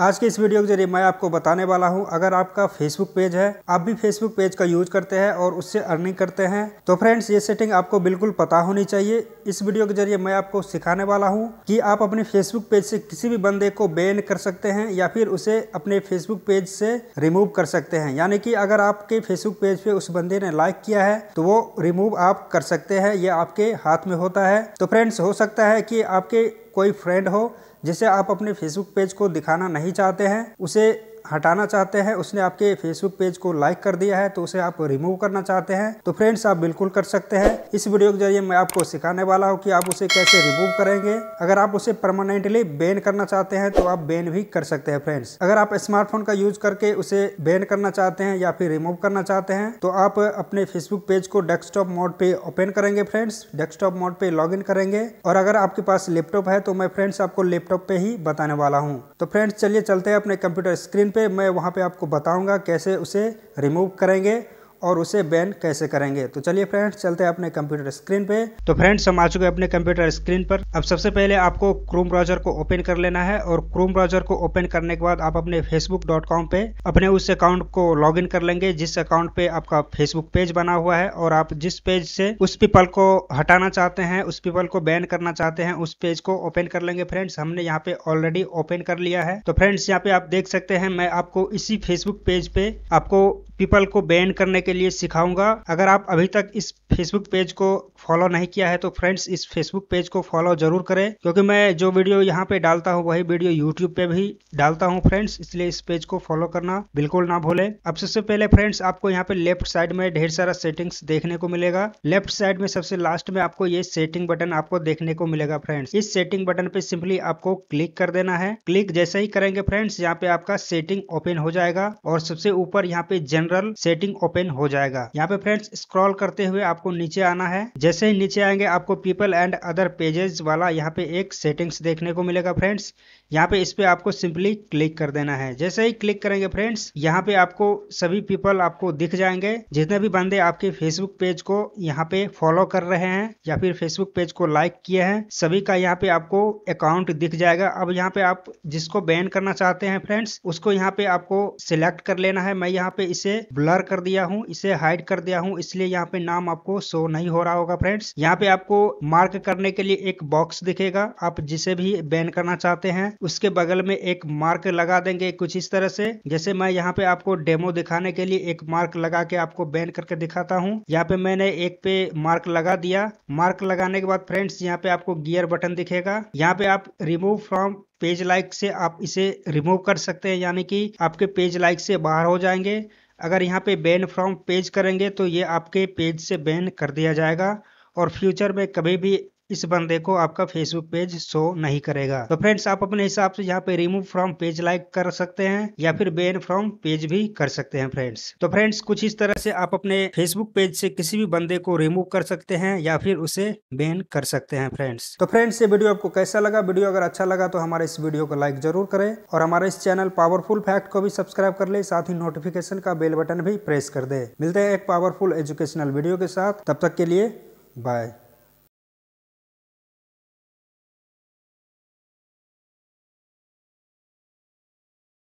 आज के इस वीडियो के जरिए मैं आपको बताने वाला हूं अगर आपका फेसबुक पेज है आप भी फेसबुक पेज का यूज करते हैं और उससे अर्निंग करते हैं तो फ्रेंड्स ये सेटिंग आपको बिल्कुल पता होनी चाहिए इस वीडियो के जरिए मैं आपको सिखाने वाला हूं कि आप अपने फेसबुक पेज से किसी भी बंदे को बैन कर सकते हैं या फिर उसे अपने फेसबुक पेज से रिमूव कर सकते हैं यानी कि अगर आपके फेसबुक पेज पे उस बंदे ने लाइक किया है तो वो रिमूव आप कर सकते हैं ये आपके हाथ में होता है तो फ्रेंड्स हो सकता है कि आपके कोई फ्रेंड हो जिसे आप अपने फेसबुक पेज को दिखाना नहीं चाहते हैं उसे हटाना चाहते हैं उसने आपके फेसबुक पेज को लाइक कर दिया है तो उसे आप रिमूव करना चाहते हैं तो फ्रेंड्स आप बिल्कुल कर सकते हैं इस वीडियो के जरिए मैं आपको सिखाने वाला हूँ कि आप उसे कैसे रिमूव करेंगे अगर आप उसे परमानेंटली बैन करना चाहते हैं तो आप बैन भी कर सकते हैं फ्रेंड्स अगर आप स्मार्टफोन का यूज करके उसे बैन करना चाहते हैं या फिर रिमूव करना चाहते हैं तो आप अपने फेसबुक पेज को डेस्कटॉप मोड पे ओपन करेंगे फ्रेंड्स डेस्कटॉप मोड पे लॉग करेंगे और अगर आपके पास लैपटॉप है तो मैं फ्रेंड्स आपको लैपटॉप पे ही बताने वाला हूँ तो फ्रेंड्स चलिए चलते हैं अपने कंप्यूटर स्क्रीन पे मैं वहाँ पे आपको बताऊँगा कैसे उसे रिमूव करेंगे और उसे बैन कैसे करेंगे तो चलिए फ्रेंड्स चलते हैं अपने कंप्यूटर स्क्रीन पे तो फ्रेंड्स हम आ चुके हैं अपने कंप्यूटर स्क्रीन पर अब सबसे पहले आपको क्रोम ब्राउजर को ओपन कर लेना है और क्रोम ब्राउजर को ओपन करने के बाद आप अपने फेसबुक पे अपने उस अकाउंट को लॉग कर लेंगे जिस अकाउंट पे आपका फेसबुक पेज बना हुआ है और आप जिस पेज से उस पीपल को हटाना चाहते हैं उस पीपल को बैन करना चाहते हैं उस पेज को ओपन कर लेंगे फ्रेंड्स हमने यहाँ पे ऑलरेडी ओपन कर लिया है तो फ्रेंड्स यहाँ पे आप देख सकते हैं मैं आपको इसी फेसबुक पेज पे आपको पीपल को बैन करने के लिए सिखाऊंगा अगर आप अभी तक इस फेसबुक पेज को फॉलो नहीं किया है तो फ्रेंड्स इस फेसबुक पेज को फॉलो जरूर करें क्योंकि मैं जो वीडियो यहाँ पे डालता हूँ वही वीडियो यूट्यूब पे भी डालता हूँ फ्रेंड्स इसलिए इस पेज को फॉलो करना बिल्कुल ना भूले अब सबसे पहले फ्रेंड्स आपको यहाँ पे लेफ्ट साइड में ढेर सारा सेटिंग्स देखने को मिलेगा लेफ्ट साइड में सबसे लास्ट में आपको ये सेटिंग बटन आपको देखने को मिलेगा फ्रेंड्स इस सेटिंग बटन पे सिंपली आपको क्लिक कर देना है क्लिक जैसे ही करेंगे फ्रेंड्स यहाँ पे आपका सेटिंग ओपन हो जाएगा और सबसे ऊपर यहाँ पे जनरल सेटिंग ओपन हो जाएगा यहाँ पे फ्रेंड्स स्क्रॉल करते हुए आपको नीचे आना है जैसे ही नीचे आएंगे आपको पीपल एंड अदर पेजेस वाला यहाँ पे एक सेटिंग्स देखने को मिलेगा फ्रेंड्स यहाँ पे इस पर आपको सिंपली क्लिक कर देना है जैसे ही क्लिक करेंगे फ्रेंड्स यहाँ पे आपको सभी पीपल आपको दिख जाएंगे जितने भी बंदे आपके फेसबुक पेज को यहाँ पे फॉलो कर रहे हैं या फिर फेसबुक पेज को लाइक किए हैं सभी का यहाँ पे आपको अकाउंट दिख जाएगा अब यहाँ पे आप जिसको बैन करना चाहते हैं फ्रेंड्स उसको यहाँ पे आपको सिलेक्ट कर लेना है मैं यहाँ पे इसे ब्लर कर दिया हूँ इसे हाइड कर दिया हूँ इसलिए यहाँ पे नाम आपको शो नहीं हो रहा होगा फ्रेंड्स यहाँ पे आपको मार्क करने के लिए एक बॉक्स दिखेगा आप जिसे भी बैन करना चाहते हैं उसके बगल में एक मार्क लगा देंगे कुछ इस तरह से जैसे मैं यहाँ पे आपको डेमो दिखाने के लिए एक मार्क लगा के आपको बैन करके दिखाता हूँ यहाँ पे मैंने एक पे मार्क लगा दिया मार्क लगाने के बाद फ्रेंड्स यहाँ पे आपको गियर बटन दिखेगा यहाँ पे आप रिमूव फ्रॉम पेज लाइक से आप इसे रिमूव कर सकते हैं यानी कि आपके पेज लाइक से बाहर हो जाएंगे अगर यहाँ पे बैन फ्रॉम पेज करेंगे तो ये आपके पेज से बैन कर दिया जाएगा और फ्यूचर में कभी भी इस बंदे को आपका फेसबुक पेज शो नहीं करेगा तो फ्रेंड्स आप अपने हिसाब से यहाँ पे रिमूव फ्रॉम पेज लाइक कर सकते हैं या फिर बैन फ्रॉम पेज भी कर सकते हैं फ्रेंड्स तो फ्रेंड्स कुछ इस तरह से आप अपने फेसबुक पेज से किसी भी बंदे को रिमूव कर सकते हैं या फिर उसे बैन कर सकते हैं फ्रेंड्स तो फ्रेंड्स ये वीडियो आपको कैसा लगा वीडियो अगर अच्छा लगा तो हमारे इस वीडियो को लाइक जरूर करें और हमारे इस चैनल पावरफुल फैक्ट को भी सब्सक्राइब कर ले साथ ही नोटिफिकेशन का बेल बटन भी प्रेस कर दे मिलते हैं एक पावरफुल एजुकेशनल वीडियो के साथ तब तक के लिए बाय